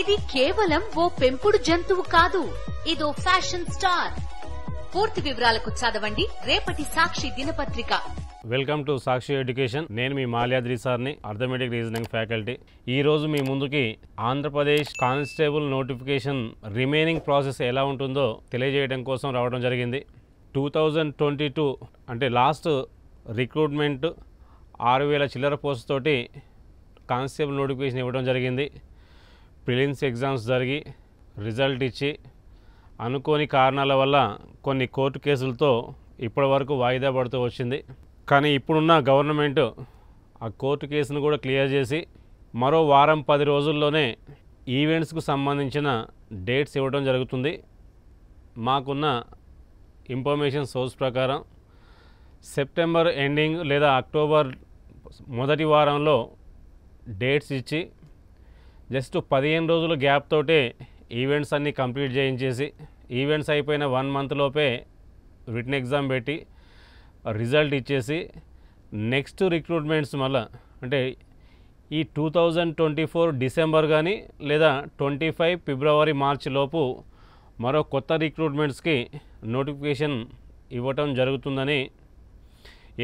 ఇది కేవలం ఓ పెంపుడు జంతువు కాదు ఇదో ఫ్యాషన్ స్టార్ పూర్తి వివరాలకు చదవండి రేపటి సాక్షి దినపత్రిక వెల్కమ్ టు సాక్షి ఎడ్యుకేషన్ నేను మీ మాల్యాద్రి సార్ని అర్థమెటిక్ రీజనింగ్ ఫ్యాకల్టీ ఈ రోజు మీ ముందుకి Andhra Pradesh constable notification remaining process ఎలా ఉంటుందో తెలియజేయడం కోసం రావడం జరిగింది టూ థౌజండ్ ట్వంటీ టూ అంటే లాస్ట్ రిక్రూట్మెంట్ ఆరు వేల చిల్లర పోస్ట్ తోటి కానిస్టేబుల్ నోటిఫికేషన్ ఇవ్వడం జరిగింది ప్రిలిమ్స్ ఎగ్జామ్స్ జరిగి రిజల్ట్ ఇచ్చి అనుకోని కారణాల వల్ల కొన్ని కోర్టు కేసులతో ఇప్పటి వరకు వాయిదా పడుతూ వచ్చింది కానీ ఇప్పుడున్న గవర్నమెంట్ ఆ కోర్టు కేసును కూడా క్లియర్ చేసి మరో వారం పది రోజుల్లోనే ఈవెంట్స్కు సంబంధించిన డేట్స్ ఇవ్వడం జరుగుతుంది మాకున్న ఇన్ఫర్మేషన్ సోర్స్ ప్రకారం సెప్టెంబర్ ఎండింగ్ లేదా అక్టోబర్ మొదటి వారంలో డేట్స్ ఇచ్చి జస్ట్ పదిహేను రోజుల గ్యాప్ తోటే ఈవెంట్స్ అన్నీ కంప్లీట్ చేయించేసి ఈవెంట్స్ అయిపోయిన వన్ మంత్ లోపే రిటర్న్ ఎగ్జామ్ పెట్టి రిజల్ట్ ఇచ్చేసి నెక్స్ట్ రిక్రూట్మెంట్స్ మళ్ళా అంటే ఈ two thousand twenty four December కానీ లేదా ట్వంటీ ఫైవ్ ఫిబ్రవరి మార్చ్ లోపు మరో కొత్త రిక్రూట్మెంట్స్కి నోటిఫికేషన్ ఇవ్వటం జరుగుతుందని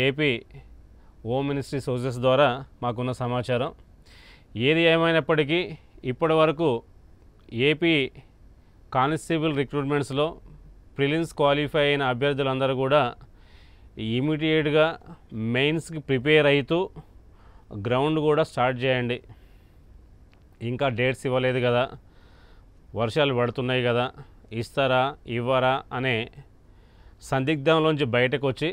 ఏపీ హోమ్ మినిస్ట్రీ సోర్సెస్ ద్వారా మాకున్న సమాచారం ఏది ఏమైనప్పటికీ ఇప్పటి వరకు ఏపీ కానిస్టేబుల్ రిక్రూట్మెంట్స్లో ప్రిలిమ్స్ క్వాలిఫై అయిన అభ్యర్థులందరూ కూడా ఇమీడియట్గా మెయిన్స్కి ప్రిపేర్ అవుతూ గ్రౌండ్ కూడా స్టార్ట్ చేయండి ఇంకా డేట్స్ ఇవ్వలేదు కదా వర్షాలు పడుతున్నాయి కదా ఇస్తారా ఇవ్వరా అనే సందిగ్ధంలోంచి బయటకు వచ్చి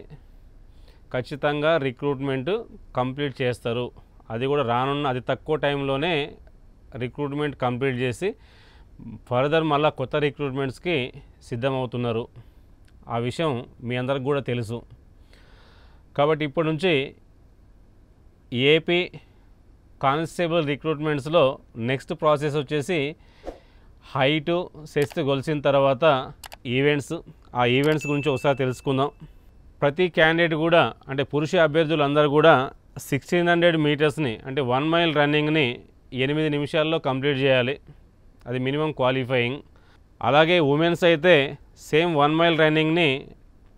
ఖచ్చితంగా రిక్రూట్మెంట్ కంప్లీట్ చేస్తారు అది కూడా రానున్న అది తక్కువ టైంలోనే రిక్రూట్మెంట్ కంప్లీట్ చేసి ఫర్దర్ మళ్ళీ కొత్త రిక్రూట్మెంట్స్కి సిద్ధమవుతున్నారు ఆ విషయం మీ అందరికి కూడా తెలుసు కాబట్టి ఇప్పటి నుంచి ఏపీ కానిస్టేబుల్ రిక్రూట్మెంట్స్లో నెక్స్ట్ ప్రాసెస్ వచ్చేసి హైటు సెస్ట్ గొలిసిన తర్వాత ఈవెంట్స్ ఆ ఈవెంట్స్ గురించి ఒకసారి తెలుసుకుందాం ప్రతి క్యాండిడేట్ కూడా అంటే పురుష అభ్యర్థులందరూ కూడా సిక్స్టీన్ హండ్రెడ్ మీటర్స్ని అంటే వన్ మైల్ రన్నింగ్ని ఎనిమిది నిమిషాల్లో కంప్లీట్ చేయాలి అది మినిమం క్వాలిఫైయింగ్ అలాగే ఉమెన్స్ అయితే సేమ్ వన్ మైల్ రన్నింగ్ని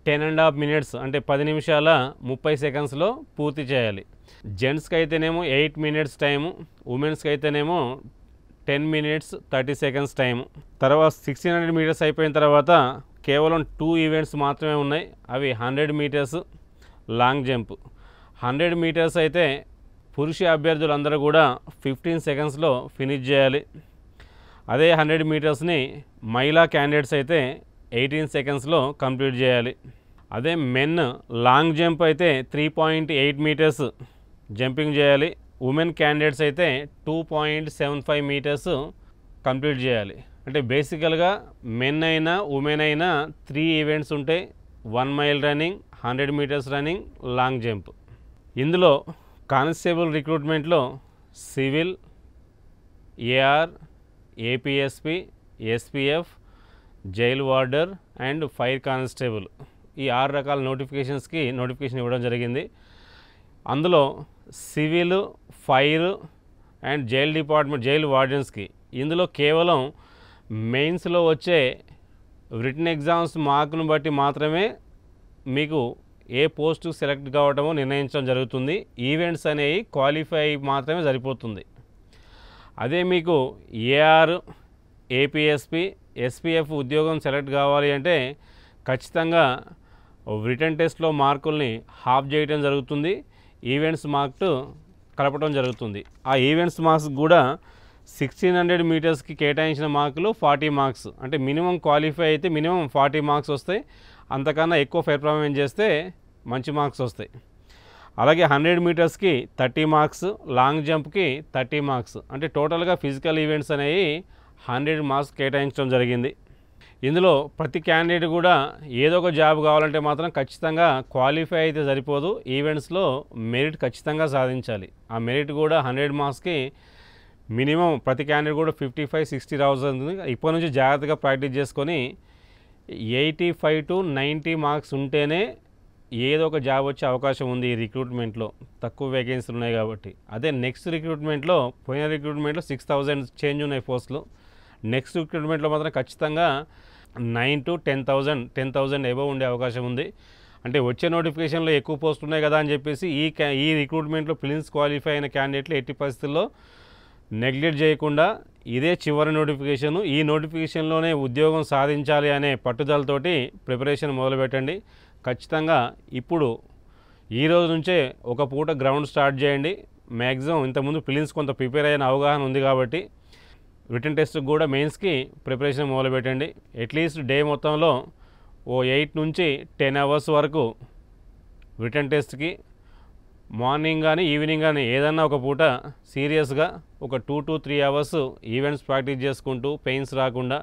టెన్ అండ్ హాఫ్ మినిట్స్ అంటే పది నిమిషాల ముప్పై సెకండ్స్లో పూర్తి చేయాలి జెంట్స్కి అయితేనేమో ఎయిట్ మినిట్స్ టైము ఉమెన్స్కి అయితేనేమో ten minutes thirty seconds time తర్వాత సిక్స్టీన్ హండ్రెడ్ మీటర్స్ అయిపోయిన తర్వాత కేవలం టూ ఈవెంట్స్ మాత్రమే ఉన్నాయి అవి hundred metres long jump hundred metres అయితే పురుష అభ్యర్థులందరూ కూడా ఫిఫ్టీన్ సెకండ్స్లో ఫినిష్ చేయాలి అదే హండ్రెడ్ మీటర్స్ని మహిళా క్యాండిడేట్స్ అయితే ఎయిటీన్ సెకండ్స్లో కంప్లీట్ చేయాలి అదే మెన్ లాంగ్ జంప్ అయితే three point eight metres jumping చేయాలి ఉమెన్ క్యాండిడేట్స్ అయితే two point seven five metres complete చేయాలి అంటే బేసికల్గా మెన్ అయినా ఉమెన్ అయినా త్రీ ఈవెంట్స్ ఉంటాయి one mile running hundred metres running long jump ఇందులో కానిస్టేబుల్ రిక్రూట్మెంట్లో civil AR APSP SPF jail warder and fire constable ఈ ఆరు రకాల నోటిఫికేషన్స్కి నోటిఫికేషన్ ఇవ్వడం జరిగింది అందులో civil fire and jail department jail వార్డెన్స్కి ఇందులో కేవలం మెయిన్స్లో వచ్చే రిటర్న్ ఎగ్జామ్స్ మార్కును బట్టి మాత్రమే మీకు ఏ పోస్టు సెలెక్ట్ కావడమో నిర్ణయించడం జరుగుతుంది ఈవెంట్స్ అనేవి క్వాలిఫై మాత్రమే సరిపోతుంది అదే మీకు ఏఆర్ ఏపీఎస్పి ఎస్పీఎఫ్ ఉద్యోగం సెలెక్ట్ కావాలి అంటే ఖచ్చితంగా రిటర్న్ టెస్ట్లో మార్కుల్ని హాఫ్ చేయడం జరుగుతుంది ఈవెంట్స్ మార్క్టు కలపడం జరుగుతుంది ఆ ఈవెంట్స్ మార్క్స్ కూడా సిక్స్టీన్ హండ్రెడ్ మీటర్స్కి కేటాయించిన మార్కులు ఫార్టీ మార్క్స్ అంటే మినిమం క్వాలిఫై అయితే మినిమం ఫార్టీ మార్క్స్ వస్తాయి అంతకన్నా ఎక్కువ పెర్ఫార్మెన్స్ చేస్తే మంచి మార్క్స్ వస్తాయి అలాగే హండ్రెడ్ మీటర్స్కి థర్టీ మార్క్స్ లాంగ్ జంప్కి థర్టీ మార్క్స్ అంటే టోటల్గా ఫిజికల్ ఈవెంట్స్ అనేవి హండ్రెడ్ మార్క్స్ కేటాయించడం జరిగింది ఇందులో ప్రతి క్యాండిడేట్ కూడా ఏదో ఒక జాబ్ కావాలంటే మాత్రం ఖచ్చితంగా క్వాలిఫై అయితే సరిపోదు ఈవెంట్స్లో మెరిట్ ఖచ్చితంగా సాధించాలి ఆ మెరిట్ కూడా హండ్రెడ్ మార్క్స్కి మినిమం ప్రతి క్యాండిడేట్ కూడా ఫిఫ్టీ ఫైవ్ సిక్స్టీ రావాల్సింది ఇప్పటి నుంచి జాగ్రత్తగా ప్రాక్టీస్ చేసుకొని eighty five to ninety marks ఉంటేనే ఏదో ఒక జాబ్ వచ్చే అవకాశం ఉంది ఈ రిక్రూట్మెంట్లో తక్కువ వేకెన్సీలు ఉన్నాయి కాబట్టి అదే నెక్స్ట్ రిక్రూట్మెంట్లో పోయిన రిక్రూట్మెంట్లో సిక్స్ థౌజండ్ చేంజ్ ఉన్నాయి పోస్టులు నెక్స్ట్ రిక్రూట్మెంట్లో మాత్రం ఖచ్చితంగా nine to ten thousand ten thousand above ఉండే అవకాశం ఉంది అంటే వచ్చే నోటిఫికేషన్లో ఎక్కువ పోస్టులు ఉన్నాయి కదా అని చెప్పేసి ఈ క్యా ఈ రిక్రూట్మెంట్లో ఫిలిమ్స్ క్వాలిఫై అయిన క్యాండిడేట్లు ఎట్టి పరిస్థితుల్లో నెగ్లెక్ట్ చేయకుండా ఇదే చివరి నోటిఫికేషను ఈ నోటిఫికేషన్లోనే ఉద్యోగం సాధించాలి అనే పట్టుదలతోటి ప్రిపరేషన్ మొదలుపెట్టండి ఖచ్చితంగా ఇప్పుడు ఈ రోజు నుంచే ఒక పూట గ్రౌండ్ స్టార్ట్ చేయండి మ్యాక్సిమం ఇంతకుముందు ఫిలిమ్స్ కొంత ప్రిపేర్ అయిన అవగాహన ఉంది కాబట్టి రిటర్న్ టెస్ట్కి కూడా మెయిన్స్కి ప్రిపరేషన్ మొదలుపెట్టండి అట్లీస్ట్ డే మొత్తంలో ఓ ఎయిట్ నుంచి టెన్ అవర్స్ వరకు రిటర్న్ టెస్ట్కి మార్నింగ్ కానీ ఈవినింగ్ కానీ ఏదన్నా ఒక పూట సీరియస్గా ఒక two to three hours events practice చేసుకుంటూ పెయిన్స్ రాకుండా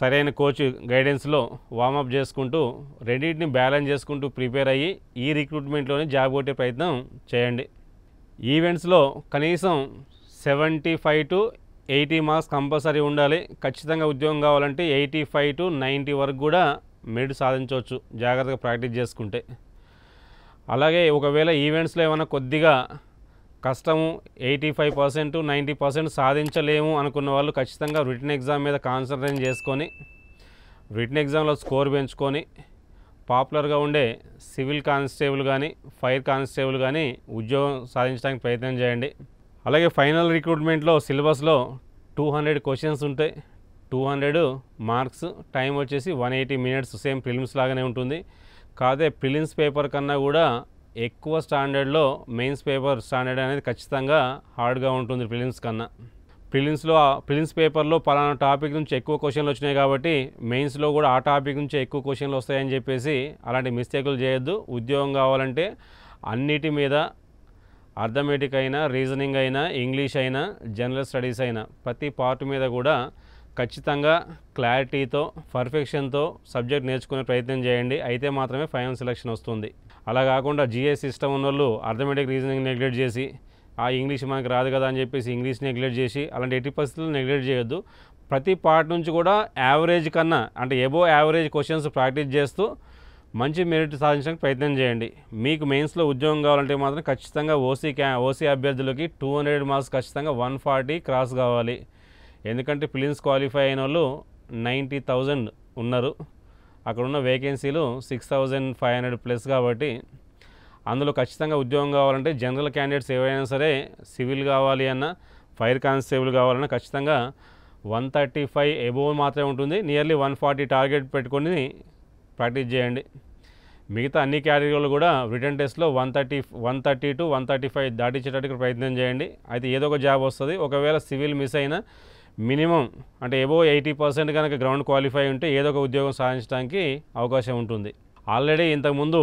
సరైన కోచ్ గైడెన్స్లో వామప్ చేసుకుంటూ రెండింటిని బ్యాలెన్స్ చేసుకుంటూ ప్రిపేర్ అయ్యి ఈ రిక్రూట్మెంట్లోనే జాబ్ కొట్టే ప్రయత్నం చేయండి ఈవెంట్స్లో కనీసం seventy five to eighty marks compulsory ఉండాలి ఖచ్చితంగా ఉద్యోగం కావాలంటే ఎయిటీ ఫైవ్ టు నైంటీ వరకు కూడా మెడ్ సాధించవచ్చు జాగ్రత్తగా ప్రాక్టీస్ చేసుకుంటే అలాగే ఒకవేళ ఈవెంట్స్లో ఏమైనా కొద్దిగా కష్టము eighty five percent ninety percent సాధించలేము అనుకున్న వాళ్ళు ఖచ్చితంగా రిటర్న్ ఎగ్జామ్ మీద కాన్సన్ట్రేట్ చేసుకొని రిటర్న్ ఎగ్జామ్లో స్కోర్ పెంచుకొని పాపులర్గా ఉండే సివిల్ కానిస్టేబుల్ కానీ ఫైర్ కానిస్టేబుల్ కానీ ఉద్యోగం సాధించడానికి ప్రయత్నం చేయండి అలాగే ఫైనల్ రిక్రూట్మెంట్లో సిలబస్లో టూ హండ్రెడ్ క్వశ్చన్స్ ఉంటాయి టూ హండ్రెడ్ మార్క్స్ టైం వచ్చేసి one eighty minutes same prelims లాగానే ఉంటుంది కాదే ఫిలిమ్స్ పేపర్ కన్నా కూడా ఎక్కువ స్టాండర్డ్లో మెయిన్స్ పేపర్ స్టాండర్డ్ అనేది ఖచ్చితంగా హార్డ్గా ఉంటుంది ప్రిలిమ్స్ కన్నా ప్రిలిమ్స్లో ప్రిలిమ్స్ పేపర్లో పలానా టాపిక్ నుంచి ఎక్కువ క్వశ్చన్లు వచ్చినాయి కాబట్టి మెయిన్స్లో కూడా ఆ టాపిక్ నుంచి ఎక్కువ క్వశ్చన్లు వస్తాయని చెప్పేసి అలాంటి మిస్టేకులు చేయొద్దు ఉద్యోగం కావాలంటే అన్నిటి మీద అర్థమెటిక్ అయినా రీజనింగ్ అయినా ఇంగ్లీష్ అయినా జనరల్ స్టడీస్ అయినా ప్రతి పార్ట్ మీద కూడా ఖచ్చితంగా క్లారిటీతో పర్ఫెక్షన్తో సబ్జెక్ట్ నేర్చుకునే ప్రయత్నం చేయండి అయితే మాత్రమే ఫైనల్ సెలెక్షన్ వస్తుంది అలా కాకుండా జిఎస్ సిస్టమ్ ఉన్న వాళ్ళు అర్థమెటిక్ రీజనింగ్ నెగ్లెక్ట్ చేసి ఆ ఇంగ్లీష్ మనకి రాదు కదా అని చెప్పేసి ఇంగ్లీష్ నెగ్లెక్ట్ చేసి అలాంటి ఎట్టి పరిస్థితులు నెగ్లెక్ట్ చేయొద్దు ప్రతి పార్ట్ నుంచి కూడా యావరేజ్ కన్నా అంటే ఎబో యావరేజ్ క్వశ్చన్స్ ప్రాక్టీస్ చేస్తూ మంచి మెరిట్ సాధించడానికి ప్రయత్నం చేయండి మీకు మెయిన్స్లో ఉద్యోగం కావాలంటే మాత్రం ఖచ్చితంగా ఓసీ క్యా ఓసీ అభ్యర్థులకి టూ హండ్రెడ్ మార్క్స్ ఖచ్చితంగా వన్ ఫార్టీ క్రాస్ కావాలి ఎందుకంటే ఫిలిమ్స్ క్వాలిఫై అయిన వాళ్ళు నైంటీ థౌజండ్ ఉన్నారు అక్కడ ఉన్న వేకెన్సీలు six thousand five hundred plus కాబట్టి అందులో ఖచ్చితంగా ఉద్యోగం కావాలంటే జనరల్ క్యాండిడేట్స్ ఏవైనా సరే సివిల్ కావాలి అన్న ఫైర్ కానిస్టేబుల్ కావాలన్నా ఖచ్చితంగా వన్ థర్టీ ఫైవ్ ఎబోవ్ మాత్రమే ఉంటుంది నియర్లీ వన్ ఫార్టీ టార్గెట్ పెట్టుకొని ప్రాక్టీస్ చేయండి మిగతా అన్ని క్యాటగిరీలు కూడా రిటర్న్ టెస్ట్లో one thirty one thirty to one thirty five దాటించేటట్టు ప్రయత్నం చేయండి అయితే ఏదో ఒక జాబ్ వస్తుంది ఒకవేళ సివిల్ మిస్ అయినా మినిమం అంటే ఎబో ఎయిటీ పర్సెంట్ కనుక గ్రౌండ్ క్వాలిఫై ఉంటే ఏదో ఒక ఉద్యోగం సాధించడానికి అవకాశం ఉంటుంది ఆల్రెడీ ఇంతకుముందు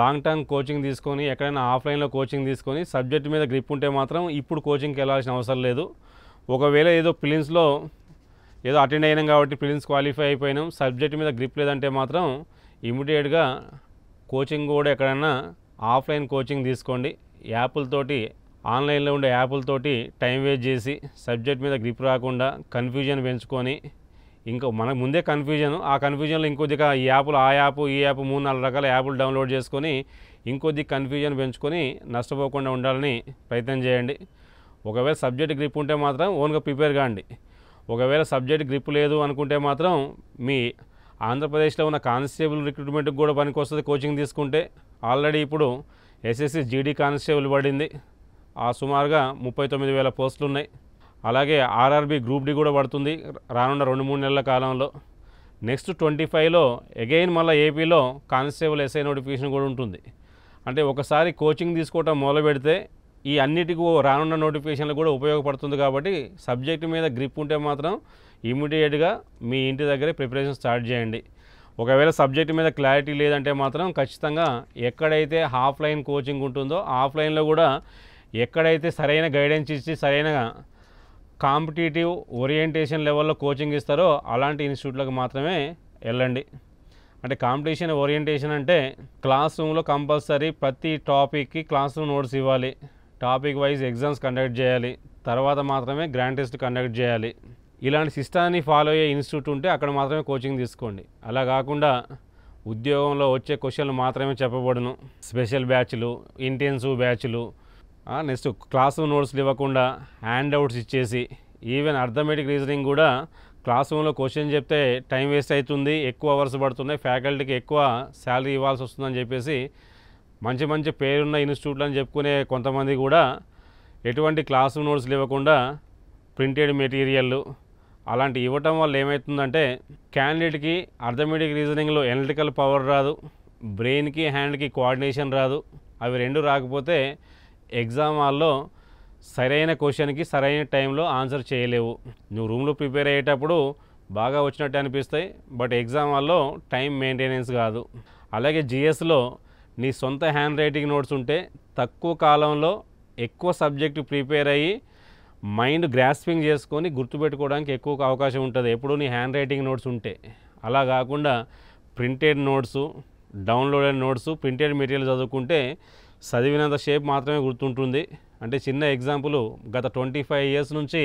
లాంగ్ టర్మ్ కోచింగ్ తీసుకొని ఎక్కడైనా ఆఫ్లైన్లో కోచింగ్ తీసుకొని సబ్జెక్ట్ మీద గ్రిప్ ఉంటే మాత్రం ఇప్పుడు కోచింగ్కి వెళ్ళాల్సిన అవసరం లేదు ఒకవేళ ఏదో ఫిలిమ్స్లో ఏదో అటెండ్ అయినాం కాబట్టి ఫిలిమ్స్ క్వాలిఫై అయిపోయినాం సబ్జెక్ట్ మీద గ్రిప్ లేదంటే మాత్రం ఇమీడియట్గా కోచింగ్ కూడా ఎక్కడైనా ఆఫ్లైన్ కోచింగ్ తీసుకోండి యాప్లతోటి ఆన్లైన్లో ఉండే యాప్లతోటి టైం వేస్ట్ చేసి సబ్జెక్ట్ మీద గ్రిప్ రాకుండా కన్ఫ్యూజన్ పెంచుకొని ఇంకా మనకు ముందే కన్ఫ్యూజన్ ఆ కన్ఫ్యూజన్లో ఇంకొద్దిగా ఈ యాప్లు ఆ యాప్ ఈ యాప్ మూడు నాలుగు రకాల యాప్లు డౌన్లోడ్ చేసుకొని ఇంకొద్ది కన్ఫ్యూజన్ పెంచుకొని నష్టపోకుండా ఉండాలని ప్రయత్నం చేయండి ఒకవేళ సబ్జెక్ట్ గ్రిప్ ఉంటే మాత్రం ఓన్గా ప్రిపేర్ కాండి ఒకవేళ సబ్జెక్ట్ గ్రిప్ లేదు అనుకుంటే మాత్రం మీ ఆంధ్రప్రదేశ్లో ఉన్న కానిస్టేబుల్ రిక్రూట్మెంట్కి కూడా పనికి వస్తుంది కోచింగ్ తీసుకుంటే ఆల్రెడీ ఇప్పుడు ఎస్ఎస్సి జీడీ కానిస్టేబుల్ పడింది ఆ సుమారుగా ముప్పై తొమ్మిది వేల పోస్టులు ఉన్నాయి అలాగే ఆర్ఆర్బి గ్రూప్ డి కూడా పడుతుంది రానున్న రెండు మూడు నెలల కాలంలో నెక్స్ట్ ట్వంటీ ఫైవ్లో అగైన్ మళ్ళీ ఏపీలో కానిస్టేబుల్ ఎస్ఐ నోటిఫికేషన్ కూడా ఉంటుంది అంటే ఒకసారి కోచింగ్ తీసుకోవటం మొదలు పెడితే ఈ అన్నిటికీ రానున్న నోటిఫికేషన్లు కూడా ఉపయోగపడుతుంది కాబట్టి సబ్జెక్ట్ మీద గ్రిప్ ఉంటే మాత్రం ఇమీడియట్గా మీ ఇంటి దగ్గరే ప్రిపరేషన్ స్టార్ట్ చేయండి ఒకవేళ సబ్జెక్ట్ మీద క్లారిటీ లేదంటే మాత్రం ఖచ్చితంగా ఎక్కడైతే ఆఫ్లైన్ కోచింగ్ ఉంటుందో ఆఫ్లైన్లో కూడా ఎక్కడైతే సరైన గైడెన్స్ ఇచ్చి సరైన కాంపిటేటివ్ ఓరియంటేషన్ లెవెల్లో కోచింగ్ ఇస్తారో అలాంటి ఇన్స్టిట్యూట్లకు మాత్రమే వెళ్ళండి అంటే కాంపిటీషన్ ఓరియంటేషన్ అంటే క్లాస్ రూమ్లో కంపల్సరీ ప్రతి టాపిక్కి క్లాస్ రూమ్ నోట్స్ ఇవ్వాలి టాపిక్ వైజ్ ఎగ్జామ్స్ కండక్ట్ చేయాలి తర్వాత మాత్రమే గ్రాండ్ టెస్ట్ కండక్ట్ చేయాలి ఇలాంటి సిస్టాన్ని ఫాలో అయ్యే ఇన్స్టిట్యూట్ ఉంటే అక్కడ మాత్రమే కోచింగ్ తీసుకోండి అలా కాకుండా ఉద్యోగంలో వచ్చే క్వశ్చన్లు మాత్రమే చెప్పబడును స్పెషల్ బ్యాచ్లు ఇంటెన్సివ్ బ్యాచ్లు నెక్స్ట్ క్లాస్ రూమ్ నోట్స్ ఇవ్వకుండా హ్యాండ్ అవుట్స్ ఇచ్చేసి ఈవెన్ అర్థమెటిక్ రీజనింగ్ కూడా క్లాస్ రూమ్లో క్వశ్చన్ చెప్తే టైం వేస్ట్ అవుతుంది ఎక్కువ అవర్స్ పడుతున్నాయి ఫ్యాకల్టీకి ఎక్కువ శాలరీ ఇవ్వాల్సి వస్తుందని చెప్పేసి మంచి మంచి పేరున్న ఇన్స్టిట్యూట్లు అని చెప్పుకునే కొంతమంది కూడా ఎటువంటి క్లాస్ రూమ్ నోట్స్లు ఇవ్వకుండా ప్రింటెడ్ మెటీరియల్లు అలాంటి ఇవ్వటం వల్ల ఏమవుతుందంటే క్యాండిడేట్కి అర్థమెటిక్ రీజనింగ్లో ఎనలిటికల్ పవర్ రాదు బ్రెయిన్కి హ్యాండ్కి కోఆర్డినేషన్ రాదు అవి రెండు రాకపోతే ఎగ్జామ్ హాల్లో సరైన క్వశ్చన్కి సరైన టైంలో ఆన్సర్ చేయలేవు నువ్వు రూమ్లో ప్రిపేర్ అయ్యేటప్పుడు బాగా వచ్చినట్టు అనిపిస్తాయి బట్ ఎగ్జామ్ హాల్లో టైం మెయింటెనెన్స్ కాదు అలాగే జిఎస్లో నీ సొంత హ్యాండ్ రైటింగ్ నోట్స్ ఉంటే తక్కువ కాలంలో ఎక్కువ సబ్జెక్టు ప్రిపేర్ అయ్యి మైండ్ గ్రాస్పింగ్ చేసుకొని గుర్తుపెట్టుకోవడానికి ఎక్కువ అవకాశం ఉంటుంది ఎప్పుడు నీ హ్యాండ్ రైటింగ్ నోట్స్ ఉంటే అలా కాకుండా printed notes downloaded notes printed material చదువుకుంటే చదివినంత షేప్ మాత్రమే గుర్తుంటుంది అంటే చిన్న ఎగ్జాంపుల్ గత ట్వంటీ ఫైవ్ ఇయర్స్ నుంచి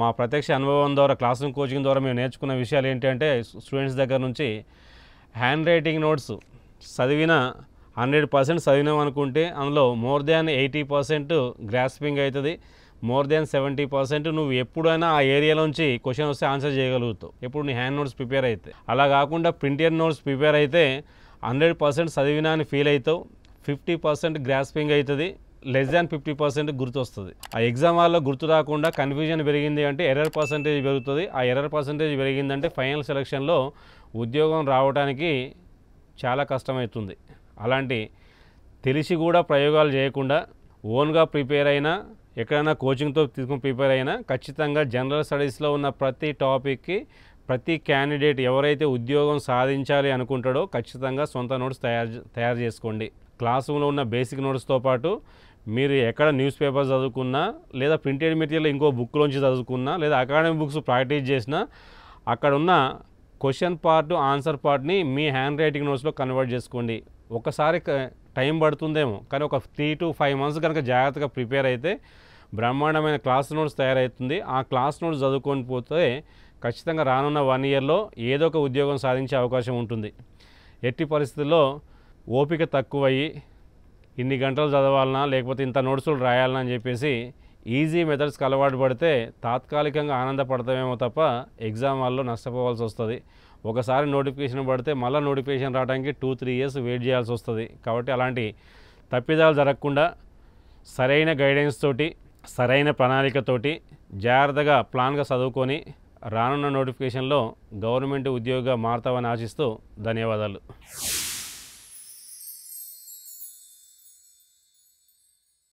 మా ప్రత్యక్ష అనుభవం ద్వారా క్లాస్ రూమ్ కోచింగ్ ద్వారా మేము నేర్చుకున్న విషయాలు ఏంటంటే స్టూడెంట్స్ దగ్గర నుంచి హ్యాండ్ రైటింగ్ నోట్స్ చదివిన హండ్రెడ్ పర్సెంట్ చదివినాం అనుకుంటే అందులో more than eighty percent grasping అవుతుంది మోర్ దాన్ సెవెంటీ పర్సెంట్ నువ్వు ఎప్పుడైనా ఆ ఏరియాలోంచి క్వశ్చన్ వస్తే ఆన్సర్ చేయగలుగుతావు ఎప్పుడు నీ హ్యాండ్ నోట్స్ ప్రిపేర్ అయితే అలా కాకుండా ప్రింటెడ్ నోట్స్ ప్రిపేర్ అయితే హండ్రెడ్ పర్సెంట్ చదివినా అని ఫీల్ అవుతావు ఫిఫ్టీ పర్సెంట్ గ్రాస్పింగ్ అవుతుంది లెస్ దాన్ ఫిఫ్టీ పర్సెంట్ గుర్తొస్తుంది ఆ ఎగ్జామ్ హాల్లో గుర్తు రాకుండా కన్ఫ్యూజన్ పెరిగింది అంటే ఎర్రర్ పర్సంటేజ్ పెరుగుతుంది ఆ ఎర్రర్ పర్సంటేజ్ పెరిగిందంటే ఫైనల్ సెలక్షన్లో ఉద్యోగం రావడానికి చాలా కష్టమవుతుంది అలాంటి తెలిసి కూడా ప్రయోగాలు చేయకుండా ఓన్గా ప్రిపేర్ అయినా ఎక్కడైనా కోచింగ్తో తీసుకుని ప్రిపేర్ అయినా ఖచ్చితంగా జనరల్ స్టడీస్లో ఉన్న ప్రతి టాపిక్కి ప్రతి క్యాండిడేట్ ఎవరైతే ఉద్యోగం సాధించాలి అనుకుంటాడో ఖచ్చితంగా సొంత నోట్స్ తయారు తయారు చేసుకోండి క్లాస్ రూమ్లో ఉన్న బేసిక్ నోట్స్తో పాటు మీరు ఎక్కడ న్యూస్ పేపర్స్ చదువుకున్నా లేదా ప్రింటెడ్ మెటీరియల్ ఇంకో బుక్లోంచి చదువుకున్నా లేదా అకాడమిక్ బుక్స్ ప్రాక్టీస్ చేసినా అక్కడ ఉన్న క్వశ్చన్ పార్ట్ ఆన్సర్ పార్ట్ని మీ హ్యాండ్ రైటింగ్ నోట్స్లో కన్వర్ట్ చేసుకోండి ఒకసారి టైం పడుతుందేమో కానీ ఒక త్రీ టు ఫైవ్ మంత్స్ కనుక జాగ్రత్తగా ప్రిపేర్ అయితే బ్రహ్మాండమైన క్లాస్ నోట్స్ తయారవుతుంది ఆ క్లాస్ నోట్స్ చదువుకొని పోతే ఖచ్చితంగా రానున్న వన్ ఇయర్లో ఏదో ఒక ఉద్యోగం సాధించే అవకాశం ఉంటుంది ఎట్టి పరిస్థితుల్లో ఓపిక తక్కువయ్యి ఇన్ని గంటలు చదవాలన్నా లేకపోతే ఇంత నోట్సులు రాయాలన్నా అని చెప్పేసి ఈజీ మెథడ్స్కి అలవాటు పడితే తాత్కాలికంగా ఆనందపడతామేమో తప్ప ఎగ్జామ్ హాల్లో నష్టపోవాల్సి వస్తుంది ఒకసారి నోటిఫికేషన్ పడితే మళ్ళీ నోటిఫికేషన్ రావడానికి టూ త్రీ ఇయర్స్ వెయిట్ చేయాల్సి వస్తుంది కాబట్టి అలాంటి తప్పిదాలు జరగకుండా సరైన గైడెన్స్ తోటి సరైన ప్రణాళికతోటి జాగ్రత్తగా ప్లాన్గా చదువుకొని రానున్న నోటిఫికేషన్లో గవర్నమెంట్ ఉద్యోగ మారుతామని ఆశిస్తూ ధన్యవాదాలు